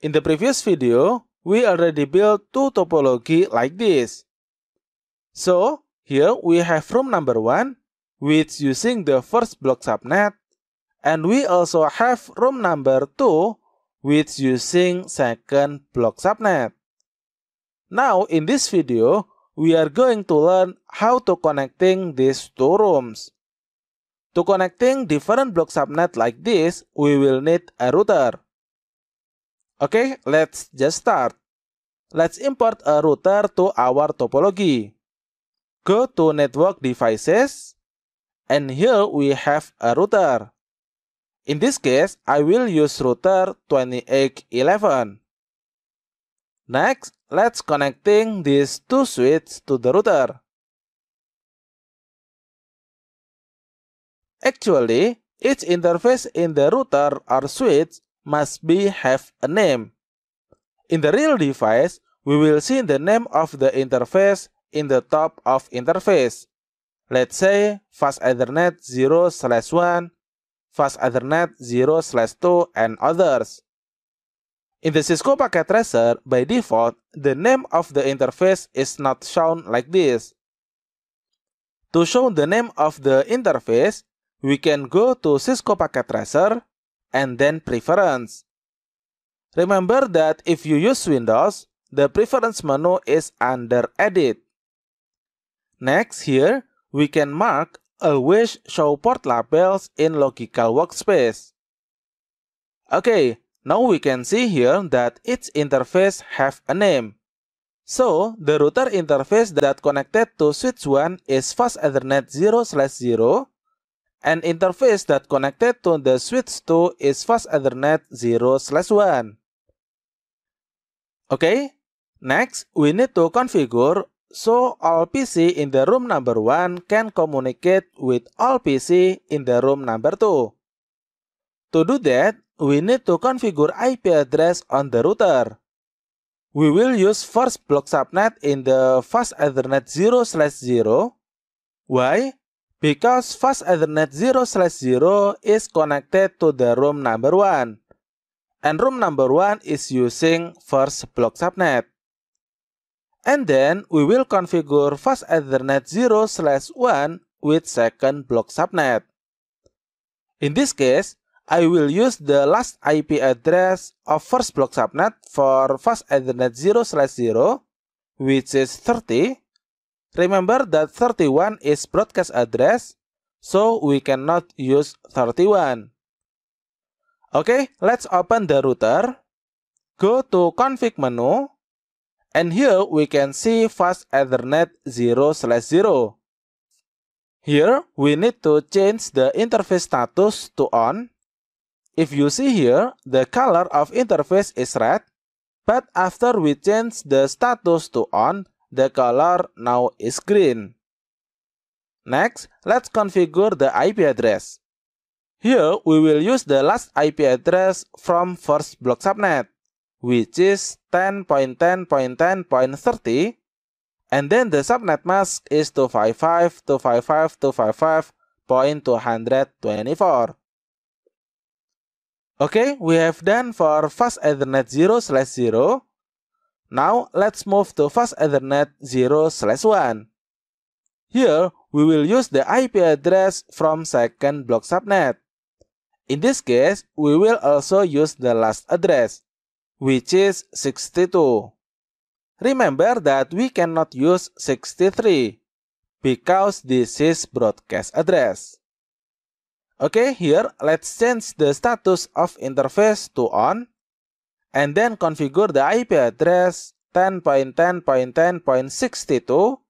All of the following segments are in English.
In the previous video, we already built two topology like this. So, here we have room number 1, which using the first block subnet, and we also have room number 2, which using second block subnet. Now, in this video, we are going to learn how to connecting these two rooms. To connecting different block subnet like this, we will need a router. Okay, let's just start. Let's import a router to our topology. Go to network devices, and here we have a router. In this case, I will use router 2811. Next, let's connecting these two switches to the router. Actually, each interface in the router or switch must be have a name. In the real device, we will see the name of the interface in the top of interface. Let's say fast Ethernet 0 slash 1, fast Ethernet 0 slash 2, and others. In the Cisco Packet Tracer, by default, the name of the interface is not shown like this. To show the name of the interface, we can go to Cisco Packet Tracer and then preference. Remember that if you use Windows, the preference menu is under edit. Next here, we can mark always show port labels in logical workspace. Okay, now we can see here that each interface have a name. So, the router interface that connected to switch 1 is fast ethernet 0 slash 0 an interface that connected to the switch 2 is fast Ethernet 0 slash 1. Okay, next we need to configure so all PC in the room number 1 can communicate with all PC in the room number 2. To do that, we need to configure IP address on the router. We will use first block subnet in the fast Ethernet 0 slash 0. Why? because fast Ethernet 0 slash 0 is connected to the room number 1, and room number 1 is using first block subnet. And then we will configure fast Ethernet 0 slash 1 with second block subnet. In this case, I will use the last IP address of first block subnet for fast Ethernet 0 slash 0, which is 30, Remember that 31 is broadcast address, so we cannot use 31. Okay, let's open the router. Go to config menu. And here we can see fast ethernet 0 slash 0. Here, we need to change the interface status to on. If you see here, the color of interface is red, but after we change the status to on, The color now is green. Next, let's configure the IP address. Here, we will use the last IP address from first block subnet, which is 10.10.10.30, and then the subnet mask is 255.255.255.224. Okay, we have done for fast Ethernet 0 slash 0, Now let's move to fast Ethernet 0 slash 1. Here, we will use the IP address from second block subnet. In this case, we will also use the last address, which is 62. Remember that we cannot use 63 because this is broadcast address. Okay, here let's change the status of interface to on and then configure the IP address 10.10.10.62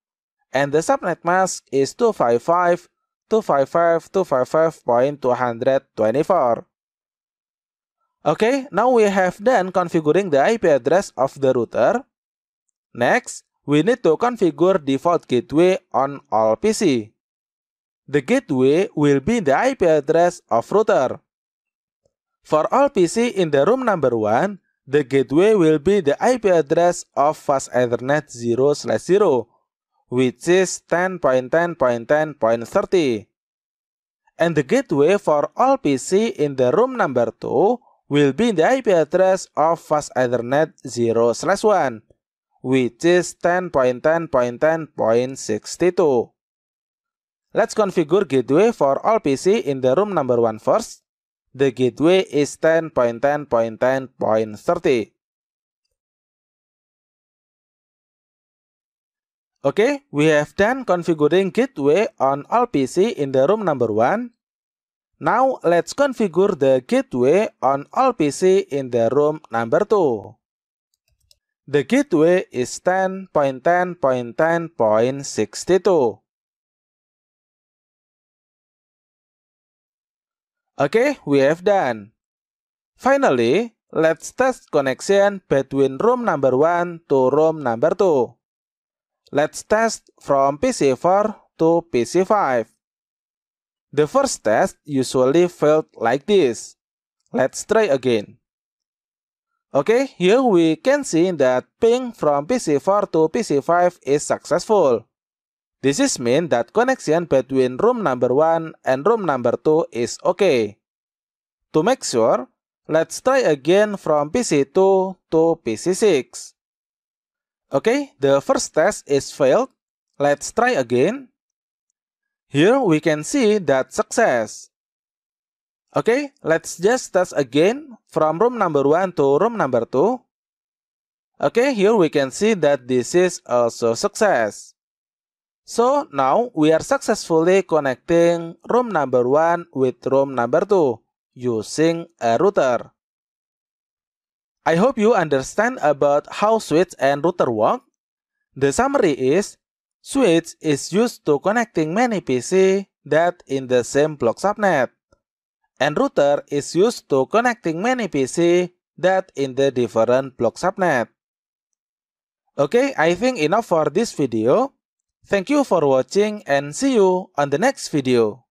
and the subnet mask is 255.255.255.224. Okay, now we have done configuring the IP address of the router. Next, we need to configure default gateway on all PC. The gateway will be the IP address of router. For all PC in the room number 1, the gateway will be the IP address of fast Ethernet 0 slash 0, which is 10.10.10.30. And the gateway for all PC in the room number 2 will be the IP address of fast Ethernet 0 slash 1, which is 10.10.10.62. Let's configure gateway for all PC in the room number 1 first. The gateway is 10.10.10.30. Okay, we have done configuring gateway on all PC in the room number one. Now, let's configure the gateway on all PC in the room number two. The gateway is 10.10.10.62. Okay, we have done. Finally, let's test connection between room number 1 to room number 2. Let's test from PC4 to PC5. The first test usually felt like this. Let's try again. Okay, here we can see that ping from PC4 to PC5 is successful. This is mean that connection between room number 1 and room number 2 is okay. To make sure, let's try again from PC2 to PC6. Okay, the first test is failed. Let's try again. Here we can see that success. Okay, let's just test again from room number 1 to room number 2. Okay, here we can see that this is also success. So now we are successfully connecting room number 1 with room number 2 using a router. I hope you understand about how switch and router work. The summary is, switch is used to connecting many PC that in the same block subnet, and router is used to connecting many PC that in the different block subnet. Okay, I think enough for this video. Thank you for watching and see you on the next video.